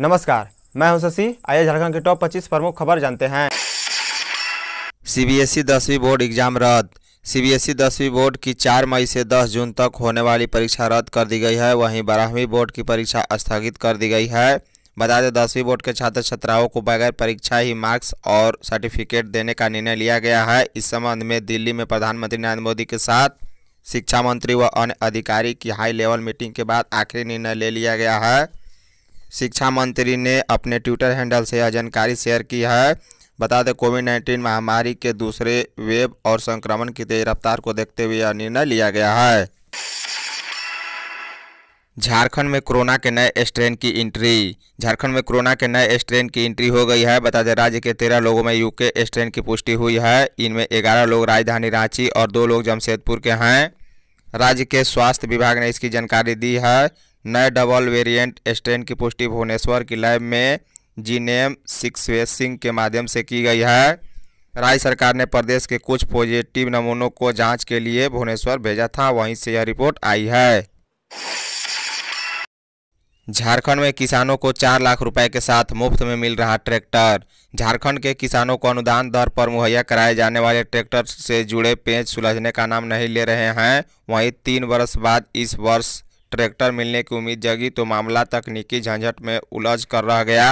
नमस्कार मैं हूं शशि आइए झारखंड के टॉप 25 प्रमुख खबर जानते हैं सीबीएसई e दसवीं बोर्ड एग्जाम रद्द सीबीएसई e दसवीं बोर्ड की 4 मई से 10 जून तक होने वाली परीक्षा रद्द कर दी गई है वहीं बारहवीं बोर्ड की परीक्षा स्थगित कर दी गई है बता दें दसवीं बोर्ड के छात्र छात्राओं को बगैर परीक्षा ही मार्क्स और सर्टिफिकेट देने का निर्णय लिया गया है इस संबंध में दिल्ली में प्रधानमंत्री नरेंद्र मोदी के साथ शिक्षा मंत्री व अन्य अधिकारी की हाई लेवल मीटिंग के बाद आखिरी निर्णय ले लिया गया है शिक्षा मंत्री ने अपने ट्विटर हैंडल से यह जानकारी शेयर की है बता दें कोविड नाइन्टीन महामारी के दूसरे वेब और संक्रमण की तेज रफ्तार को देखते हुए यह निर्णय लिया गया है झारखंड में कोरोना के नए स्ट्रेन की एंट्री झारखंड में कोरोना के नए स्ट्रेन की एंट्री हो गई है बता दें राज्य के तेरह लोगों में यूके स्ट्रेन की पुष्टि हुई है इनमें ग्यारह लोग राजधानी रांची और दो लोग जमशेदपुर के हैं राज्य के स्वास्थ्य विभाग ने इसकी जानकारी दी है नए डबल वेरिएंट स्ट्रेन की पुष्टि भुवनेश्वर की लैब में जीनेम सिक्सवेसिंग के माध्यम से की गई है राज्य सरकार ने प्रदेश के कुछ पॉजिटिव नमूनों को जांच के लिए भुवनेश्वर भेजा था वहीं से यह रिपोर्ट आई है झारखंड में किसानों को चार लाख रुपए के साथ मुफ्त में मिल रहा ट्रैक्टर झारखंड के किसानों को अनुदान दर पर मुहैया कराए जाने वाले ट्रैक्टर से जुड़े पेंच सुलझने का नाम नहीं ले रहे हैं वहीं तीन वर्ष बाद इस वर्ष ट्रैक्टर मिलने की उम्मीद जगी तो मामला तकनीकी झंझट में उलझ कर रह गया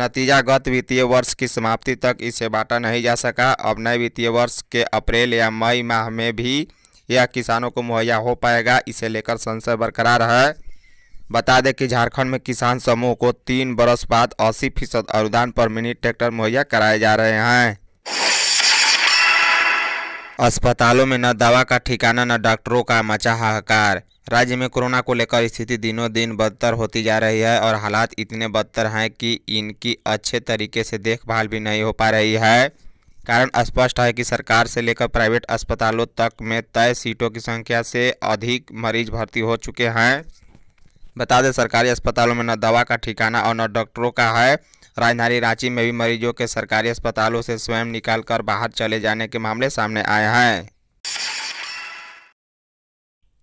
नतीजा गत वित्तीय वर्ष की समाप्ति तक इसे बांटा नहीं जा सका अब नए वित्तीय वर्ष के अप्रैल या मई माह में भी यह किसानों को मुहैया हो पाएगा इसे लेकर संशय बरकरार है बता दें कि झारखंड में किसान समूह को तीन बरस बाद अस्सी फीसद अनुदान पर मिनी ट्रैक्टर मुहैया कराए जा रहे हैं अस्पतालों में न दवा का ठिकाना न डॉक्टरों का मचा हाहाकार राज्य में कोरोना को लेकर स्थिति दिनों दिन बदतर होती जा रही है और हालात इतने बदतर हैं कि इनकी अच्छे तरीके से देखभाल भी नहीं हो पा रही है कारण स्पष्ट है कि सरकार से लेकर प्राइवेट अस्पतालों तक में तय सीटों की संख्या से अधिक मरीज भर्ती हो चुके हैं बता दें सरकारी अस्पतालों में न दवा का ठिकाना और न डॉक्टरों का है राजधानी रांची में भी मरीजों के सरकारी अस्पतालों से स्वयं निकालकर बाहर चले जाने के मामले सामने आए हैं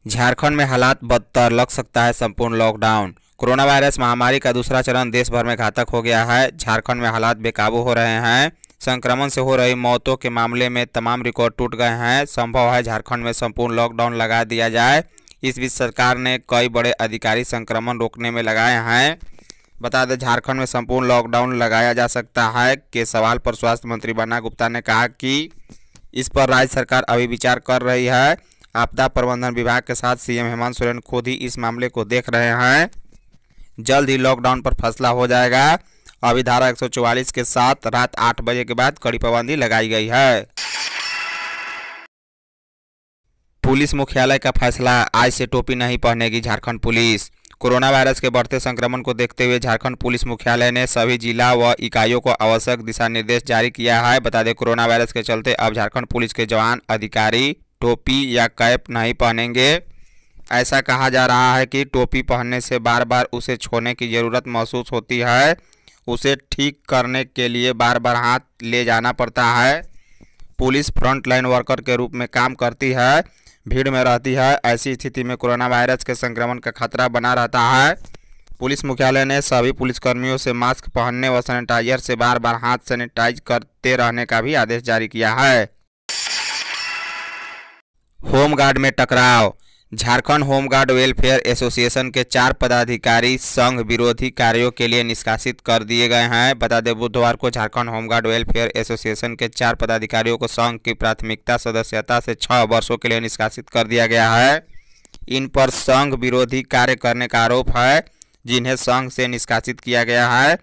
झारखंड में हालात बदतर लग सकता है संपूर्ण लॉकडाउन कोरोना वायरस महामारी का दूसरा चरण देश भर में घातक हो गया है झारखंड में हालात बेकाबू हो रहे हैं संक्रमण से हो रही मौतों के मामले में तमाम रिकॉर्ड टूट गए हैं संभव है झारखंड में संपूर्ण लॉकडाउन लगा दिया जाए इस बीच सरकार ने कई बड़े अधिकारी संक्रमण रोकने में लगाए हैं बता दें झारखंड में संपूर्ण लॉकडाउन लगाया जा सकता है के सवाल पर स्वास्थ्य मंत्री बन्ना गुप्ता ने कहा कि इस पर राज्य सरकार अभी विचार कर रही है आपदा प्रबंधन विभाग के साथ सीएम हेमंत सोरेन खुद ही इस मामले को देख रहे हैं जल्द ही लॉकडाउन पर फैसला हो जाएगा अभी धारा एक के साथ रात आठ बजे के बाद कड़ी पाबंदी लगाई गई है पुलिस मुख्यालय का फैसला आज से टोपी नहीं पहनेगी झारखंड पुलिस कोरोना वायरस के बढ़ते संक्रमण को देखते हुए झारखंड पुलिस मुख्यालय ने सभी जिला व इकाइयों को आवश्यक दिशा निर्देश जारी किया है बता दें कोरोना वायरस के चलते अब झारखंड पुलिस के जवान अधिकारी टोपी या कैप नहीं पहनेंगे ऐसा कहा जा रहा है कि टोपी पहनने से बार बार उसे छोने की ज़रूरत महसूस होती है उसे ठीक करने के लिए बार बार हाथ ले जाना पड़ता है पुलिस फ्रंट लाइन वर्कर के रूप में काम करती है भीड़ में रहती है ऐसी स्थिति में कोरोना वायरस के संक्रमण का खतरा बना रहता है पुलिस मुख्यालय ने सभी पुलिसकर्मियों से मास्क पहनने व सैनिटाइजर से बार बार हाथ सैनिटाइज करते रहने का भी आदेश जारी किया है होमगार्ड में टकराव झारखंड होमगार्ड वेलफेयर एसोसिएशन के चार पदाधिकारी संघ विरोधी कार्यों के लिए निष्कासित कर दिए गए हैं बता दें बुधवार को झारखंड होमगार्ड वेलफेयर एसोसिएशन के चार पदाधिकारियों को संघ की प्राथमिकता सदस्यता से छः वर्षों के लिए निष्कासित कर दिया गया है इन पर संघ विरोधी कार्य करने का आरोप है जिन्हें संघ से निष्कासित किया गया है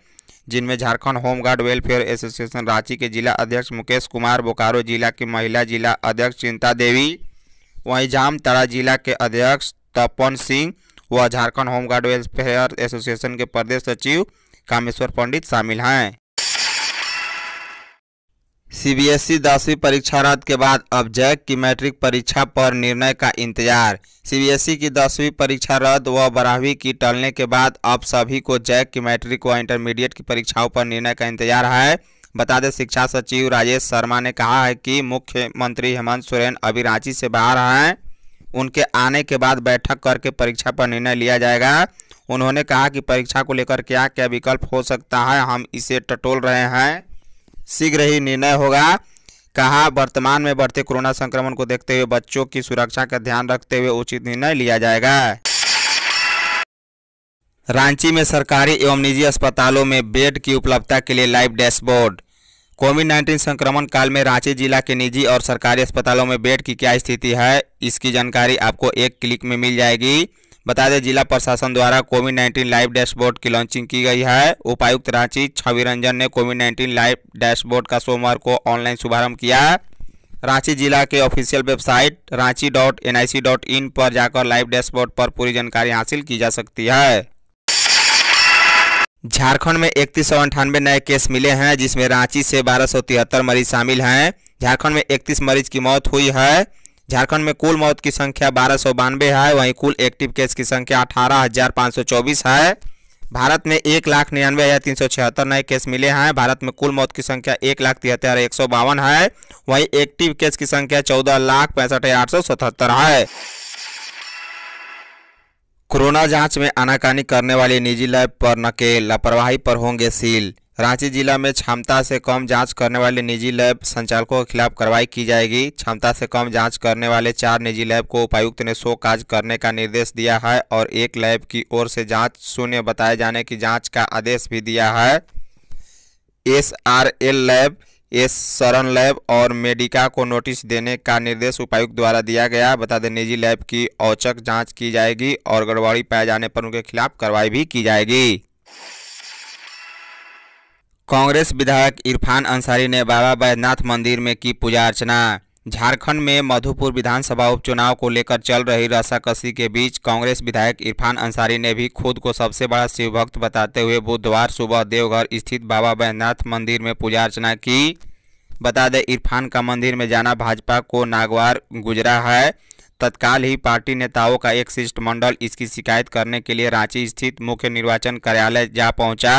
जिनमें Jharkhand home guard welfare association Ranchi के जिला अध्यक्ष मुकेश कुमार बोकारो जिला की महिला जिला अध्यक्ष चिंता देवी वहीं जामताड़ा जिला के अध्यक्ष तपन सिंह व झारखंड होमगार्ड वेलफेयर एसोसिएशन के प्रदेश सचिव कामेश्वर पंडित शामिल हैं सीबीएसई दसवीं परीक्षा रद्द के बाद अब जैक की मैट्रिक परीक्षा पर निर्णय का इंतजार सीबीएसई की दसवीं परीक्षा रद्द व बारहवीं की टलने के बाद अब सभी को जैक की मैट्रिक व इंटरमीडिएट की परीक्षाओं पर निर्णय का इंतजार है बता दें शिक्षा सचिव राजेश शर्मा ने कहा है कि मुख्यमंत्री हेमंत सोरेन अभी रांची से बाहर हैं उनके आने के बाद बैठक करके परीक्षा पर निर्णय लिया जाएगा उन्होंने कहा कि परीक्षा को लेकर क्या क्या विकल्प हो सकता है हम इसे टटोल रहे हैं शीघ्र ही निर्णय होगा कहा वर्तमान में बढ़ते कोरोना संक्रमण को देखते हुए बच्चों की सुरक्षा का ध्यान रखते हुए उचित निर्णय लिया जाएगा रांची में सरकारी एवं निजी अस्पतालों में बेड की उपलब्धता के लिए लाइव डैशबोर्ड कोविड नाइन्टीन संक्रमण काल में रांची जिला के निजी और सरकारी अस्पतालों में बेड की क्या स्थिति है इसकी जानकारी आपको एक क्लिक में मिल जाएगी बता दें जिला प्रशासन द्वारा कोविड नाइन्टीन लाइव डैशबोर्ड की लॉन्चिंग की गई है उपायुक्त रांची छवि रंजन ने कोविड नाइन्टीन लाइव डैशबोर्ड का सोमवार को ऑनलाइन शुभारंभ किया रांची जिला के official website Ranchi dot N I C dot in पर जाकर लाइव डैशबोर्ड पर पूरी जानकारी हासिल की जा सकती है झारखंड में इकतीस नए केस मिले हैं जिसमें रांची से बारह मरीज शामिल हैं झारखंड में इकतीस मरीज की मौत हुई है झारखंड में कुल मौत की संख्या बारह सौ बानवे है वहीं कुल एक्टिव केस की संख्या अठारह हजार पाँच सौ चौबीस है भारत में एक लाख निन्यानवे हज़ार तीन सौ छिहत्तर नए केस मिले हैं भारत में कुल मौत की संख्या एक लाख तिहत्तर हज़ार एक सौ बावन है वहीं एक्टिव केस की संख्या चौदह लाख पैंसठ हज़ार आठ सौ सतहत्तर है कोरोना जांच में आनाकानी करने वाले निजी लैब पर नकेल लापरवाही पर होंगे सील रांची जिला में क्षमता से कम जांच करने वाले निजी लैब संचालकों के खिलाफ कार्रवाई की जाएगी क्षमता से कम जांच करने वाले चार निजी लैब को उपायुक्त ने सो काज करने का निर्देश दिया है और एक लैब की ओर से जांच शून्य बताए जाने की जांच का आदेश भी दिया है S R L lab S Sharan lab और मेडिका को नोटिस देने का निर्देश उपायुक्त द्वारा दिया गया बता दें निजी लैब की औचक जांच की जाएगी और गड़बड़ी पाए जाने पर उनके खिलाफ कार्रवाई भी की जाएगी कांग्रेस विधायक इरफान अंसारी ने बाबा बैद्यनाथ मंदिर में की पूजा अर्चना झारखंड में मधुपुर विधानसभा उपचुनाव को लेकर चल रही रसाकसी के बीच कांग्रेस विधायक इरफान अंसारी ने भी खुद को सबसे बड़ा शिवभक्त बताते हुए बुधवार सुबह देवघर स्थित बाबा बैद्यनाथ मंदिर में पूजा अर्चना की बता दें इरफान का मंदिर में जाना भाजपा को नागवार गुजरा है तत्काल ही पार्टी नेताओं का एक शिष्टमंडल इसकी शिकायत करने के लिए रांची स्थित मुख्य निर्वाचन कार्यालय जा पहुँचा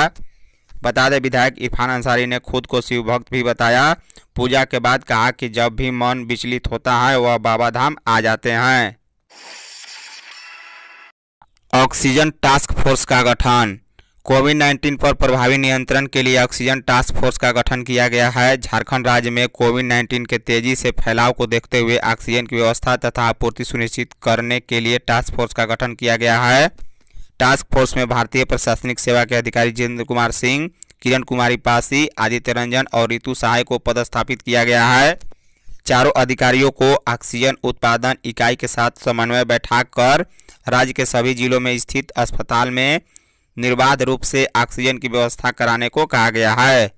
बता दें विधायक इरफान अंसारी ने खुद को शिवभक्त भी बताया पूजा के बाद कहा कि जब भी मन विचलित होता है वह बाबा धाम आ जाते हैं ऑक्सीजन टास्क फोर्स का गठन कोविड 19 पर प्रभावी नियंत्रण के लिए ऑक्सीजन टास्क फोर्स का गठन किया गया है झारखंड राज्य में कोविड 19 के तेजी से फैलाव को देखते हुए ऑक्सीजन की व्यवस्था तथा आपूर्ति सुनिश्चित करने के लिए टास्क फोर्स का गठन किया गया है टास्क फोर्स में भारतीय प्रशासनिक सेवा के अधिकारी जितेंद्र कुमार सिंह किरण कुमारी पासी आदित्य रंजन और ऋतु सहाय को पदस्थापित किया गया है चारों अधिकारियों को ऑक्सीजन उत्पादन इकाई के साथ समन्वय बैठक कर राज्य के सभी जिलों में स्थित अस्पताल में निर्बाध रूप से ऑक्सीजन की व्यवस्था कराने को कहा गया है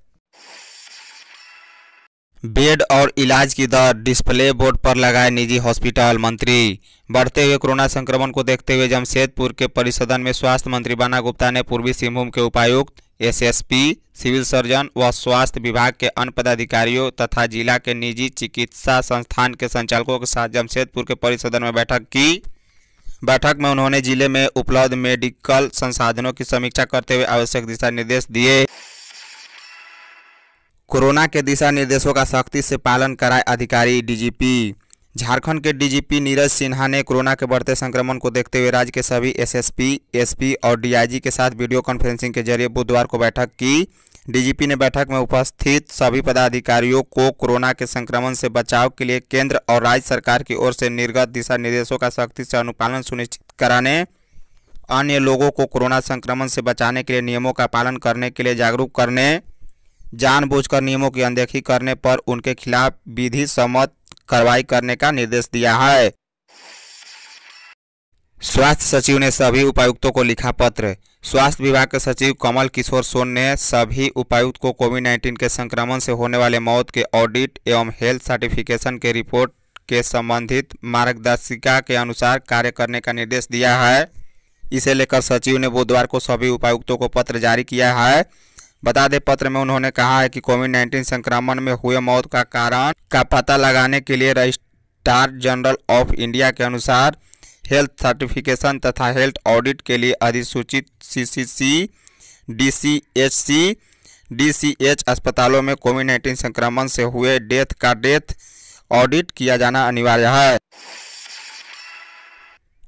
बेड और इलाज की दर डिस्प्ले बोर्ड पर लगाए निजी हॉस्पिटल मंत्री बढ़ते हुए कोरोना संक्रमण को देखते हुए जमशेदपुर के परिसदन में स्वास्थ्य मंत्री बाना गुप्ता ने पूर्वी सिंहभूम के उपायुक्त एसएसपी सिविल सर्जन व स्वास्थ्य विभाग के अन्य पदाधिकारियों तथा जिला के निजी चिकित्सा संस्थान के संचालकों के साथ जमशेदपुर के परिसदन में बैठक की बैठक में उन्होंने जिले में उपलब्ध मेडिकल संसाधनों की समीक्षा करते हुए आवश्यक दिशा निर्देश दिए कोरोना के दिशा निर्देशों का सख्ती से पालन कराए अधिकारी डीजीपी झारखंड के डीजीपी नीरज सिन्हा ने कोरोना के बढ़ते संक्रमण को देखते हुए राज्य के सभी एसएसपी, एसपी और डीआईजी के साथ वीडियो कॉन्फ्रेंसिंग के जरिए बुधवार को बैठक की डीजीपी ने बैठक में उपस्थित सभी पदाधिकारियों को कोरोना के संक्रमण से बचाव के लिए केंद्र और राज्य सरकार की ओर से निर्गत दिशा निर्देशों का सख्ती से अनुपालन सुनिश्चित कराने अन्य लोगों को कोरोना संक्रमण से बचाने के लिए नियमों का पालन करने के लिए जागरूक करने जानबूझकर नियमों की अनदेखी करने पर उनके खिलाफ विधि सम्मत कार्रवाई करने का निर्देश दिया है स्वास्थ्य सचिव ने सभी उपायुक्तों को लिखा पत्र स्वास्थ्य विभाग के सचिव कमल किशोर सोन ने सभी उपायुक्त को कोविड 19 के संक्रमण से होने वाले मौत के ऑडिट एवं हेल्थ सर्टिफिकेशन के रिपोर्ट के संबंधित मार्गदर्शिका के अनुसार कार्य करने का निर्देश दिया है इसे लेकर सचिव ने बुधवार को सभी उपायुक्तों को पत्र जारी किया है बता दें पत्र में उन्होंने कहा है कि कोविड 19 संक्रमण में हुए मौत का कारण का पता लगाने के लिए रजिस्ट्रार जनरल ऑफ इंडिया के अनुसार हेल्थ सर्टिफिकेशन तथा हेल्थ ऑडिट के लिए अधिसूचित सीसीसी डीसीएचसी डीसीएच अस्पतालों में कोविड नाइन्टीन संक्रमण से हुए डेथ का डेथ ऑडिट किया जाना अनिवार्य है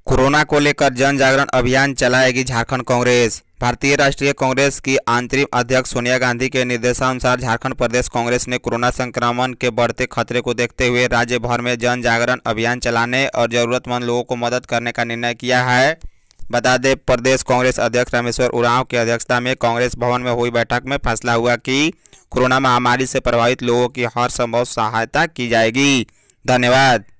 कोरोना को लेकर जन जागरण अभियान चलाएगी झारखंड कांग्रेस भारतीय राष्ट्रीय कांग्रेस की अंतरिम अध्यक्ष सोनिया गांधी के निर्देशानुसार झारखंड प्रदेश कांग्रेस ने कोरोना संक्रमण के बढ़ते खतरे को देखते हुए राज्य भर में जन जागरण अभियान चलाने और जरूरतमंद लोगों को मदद करने का निर्णय किया है बता दें प्रदेश कांग्रेस अध्यक्ष रामेश्वर उरांव की अध्यक्षता में कांग्रेस भवन में हुई बैठक में फैसला हुआ कि कोरोना महामारी से प्रभावित लोगों की हर संभव सहायता की जाएगी धन्यवाद